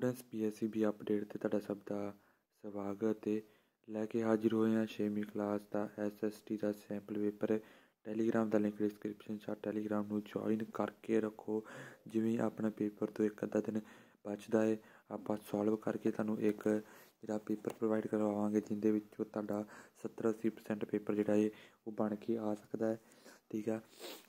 students ਵੀ update ਤੇ ਤੁਹਾਡਾ ਸਭ ਦਾ ਸਵਾਗਤ ਹੈ ਲੈ ਕੇ ਹਾਜ਼ਰ ਹੋਏ ਹਾਂ 6ਵੀਂ ਕਲਾਸ ਦਾ ਐਸਐਸਟੀ ਦਾ ਸੈਂਪਲ ਪੇਪਰ ਟੈਲੀਗ੍ਰਾਮ ਦਾ ਲਿੰਕ ਡਿਸਕ੍ਰਿਪਸ਼ਨ 'ਚ ਟੈਲੀਗ੍ਰਾਮ ਨੂੰ ਜੁਆਇਨ ਕਰਕੇ ਰੱਖੋ ਜਿਵੇਂ ਆਪਣਾ ਪੇਪਰ ਤੋਂ ਇੱਕ ਅੱਧਾ ਦਿਨ ਬਚਦਾ ਹੈ ਆਪਾਂ ਸੋਲਵ ਕਰਕੇ ਤੁਹਾਨੂੰ ਇੱਕ ਜਿਹੜਾ ਪੇਪਰ ਪ੍ਰੋਵਾਈਡ ਕਰਵਾਵਾਂਗੇ ਜਿੰਦੇ ਵਿੱਚ ਤੁਹਾਡਾ 70-80% ਪੇਪਰ ਜਿਹੜਾ ਹੈ ਉਹ ਬਣ ਕੇ ਆ ਸਕਦਾ ਹੈ ਠੀਕ ਆ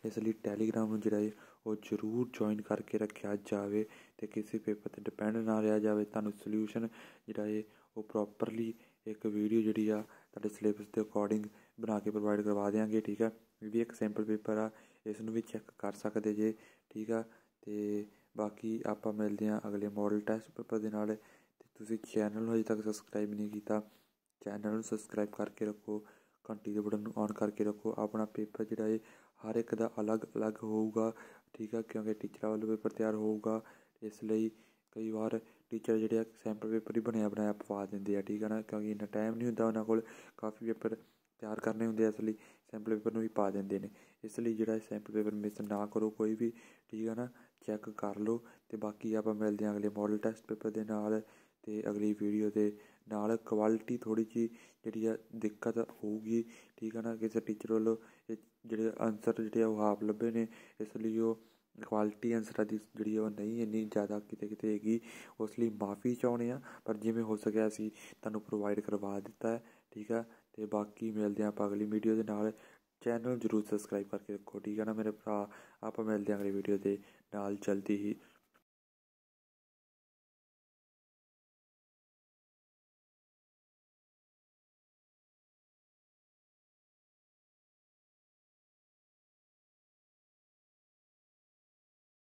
ਇਸ ਲਈ ਟੈਲੀਗ੍ਰਾਮ ਨੂੰ ਜਿਹੜਾ ਹੈ ਉਹ ਜ਼ਰੂਰ ਜੁਆਇਨ ਕਰਕੇ ਰੱਖਿਆ ਜਾਵੇ ਤੇ ਕਿਸੇ ਪੇਪਰ ਤੇ ਡਿਪੈਂਡ ਨਾ ਰਿਹਾ ਜਾਵੇ ਤੁਹਾਨੂੰ ਸੋਲੂਸ਼ਨ ਜਿਹੜਾ ਹੈ ਉਹ ਪ੍ਰੋਪਰਲੀ ਇੱਕ ਵੀਡੀਓ ਜਿਹੜੀ ਆ ਤੁਹਾਡੇ ਸਿਲੇਬਸ ਦੇ ਅਕੋਰਡਿੰਗ ਬਣਾ ਕੇ ਪ੍ਰੋਵਾਈਡ ਕਰਵਾ ਦੇਵਾਂਗੇ ਠੀਕ ਆ ਇਹ ਵੀ ਇੱਕ ਸੈਂਪਲ ਪੇਪਰ ਆ ਇਸ ਨੂੰ ਵੀ ਚੈੱਕ ਕਰ ਸਕਦੇ ਜੇ ਠੀਕ ਆ ਤੇ ਬਾਕੀ ਆਪਾਂ ਮਿਲਦੇ ਹਾਂ ਅਗਲੇ ਮਾਡਲ ਟੈਸਟ ਪੇਪਰ ਦੇ ਨਾਲ ਤੇ ਤੁਸੀਂ ਚੈਨਲ ਨੂੰ ਅਜੇ ਤੱਕ ਸਬਸਕ੍ਰਾਈਬ ਨਹੀਂ ਕੀਤਾ ਚੈਨਲ ਨੂੰ ਸਬਸਕ੍ਰਾਈਬ ਕਰਕੇ ਰੱਖੋ ਘੰਟੀ ਦੇ ਬਟਨ ਨੂੰ ਔਨ ਕਰਕੇ ਰੱਖੋ ਆਪਣਾ ਪੇਪਰ ਜਿਹੜਾ ਹੈ ਹਰ ਇੱਕ ਦਾ ਅਲੱਗ-ਅਲੱਗ ਹੋਊਗਾ ਠੀਕ ਆ ਕਿਉਂਕਿ ਟੀਚਰਾਂ ਵੱਲੋਂ ਪੇਪਰ ਤਿਆਰ ਹੋਊਗਾ ਇਸ ਲਈ ਕਈ ਵਾਰ ਟੀਚਰ ਜਿਹੜੇ ਆ ਸੈਂਪਲ ਪੇਪਰ ਹੀ ਬਣਿਆ ਬਣਾਇਆ ਪਵਾ ਦਿੰਦੇ ਆ ਠੀਕ ਆ ਨਾ ਕਿਉਂਕਿ ਇੰਨਾ ਟਾਈਮ ਨਹੀਂ ਹੁੰਦਾ ਉਹਨਾਂ ਕੋਲ ਕਾਫੀ ਪੇਪਰ ਤਿਆਰ ਕਰਨੇ ਹੁੰਦੇ ਆ ਇਸ ਲਈ ਸੈਂਪਲ ਪੇਪਰ ਨੂੰ ਹੀ ਪਾ ਦਿੰਦੇ ਨੇ ਇਸ ਲਈ ਜਿਹੜਾ ਸੈਂਪਲ ਪੇਪਰ ਮਿਸ ਨਾ ਕਰੋ ਕੋਈ ਵੀ ਠੀਕ ਹੈ ਨਾ ਚੈੱਕ ਕਰ ਲਓ ਤੇ ਬਾਕੀ ਆਪਾਂ ਮਿਲਦੇ ਹਾਂ ਅਗਲੇ ਮਾਡਲ ਟੈਸਟ ਪੇਪਰ ਦੇ ਨਾਲ ਤੇ ਅਗਲੀ ਵੀਡੀਓ ਦੇ ਨਾਲ ਕੁਆਲਿਟੀ ਥੋੜੀ ਜੀ ਜਿਹੜੀ ਆ ਦਿੱਕਤ ਹੋਊਗੀ ਠੀਕ ਹੈ ਨਾ ਕਿਸੇ ਟੀਚਰ ਵੱਲੋਂ ਜਿਹੜੇ ਆਨਸਰ ਜਿਹੜੇ ਉਹ ਆਪ ਲੱਭੇ ਨੇ ਇਸ ਲਈ ਉਹ ਕੁਆਲਿਟੀ ਆਨਸਰ ਦੀ ਜਿਹੜੀ ਉਹ ਨਹੀਂ ਇੰਨੀ ਜ਼ਿਆਦਾ ਕਿਤੇ ਕਿਤੇ ਹੈਗੀ ਉਸ ਲਈ ਮਾਫੀ ਚਾਹੁੰਦੇ ਆ ਪਰ ਜਿਵੇਂ ਹੋ ਸਕਿਆ ਸੀ ਤੁਹਾਨੂੰ ਪ੍ਰੋਵਾਈਡ ਕਰਵਾ ਦਿੱਤਾ ਹੈ ਠੀਕ ਆ ਤੇ ਬਾਕੀ ਮਿਲਦੇ ਆਪਾਂ ਅਗਲੀ ਵੀਡੀਓ ਦੇ ਨਾਲ ਚੈਨਲ ਜਰੂਰ ਸਬਸਕ੍ਰਾਈਬ ਕਰਕੇ ਰੱਖੋ ਠੀਕ ਆ ਨਾ ਮੇਰੇ ਭਰਾ ਆਪਾਂ ਮਿਲਦੇ ਆਂ ਅਗਲੀ ਵੀਡੀਓ ਦੇ ਨਾਲ ਜਲਦੀ ਹੀ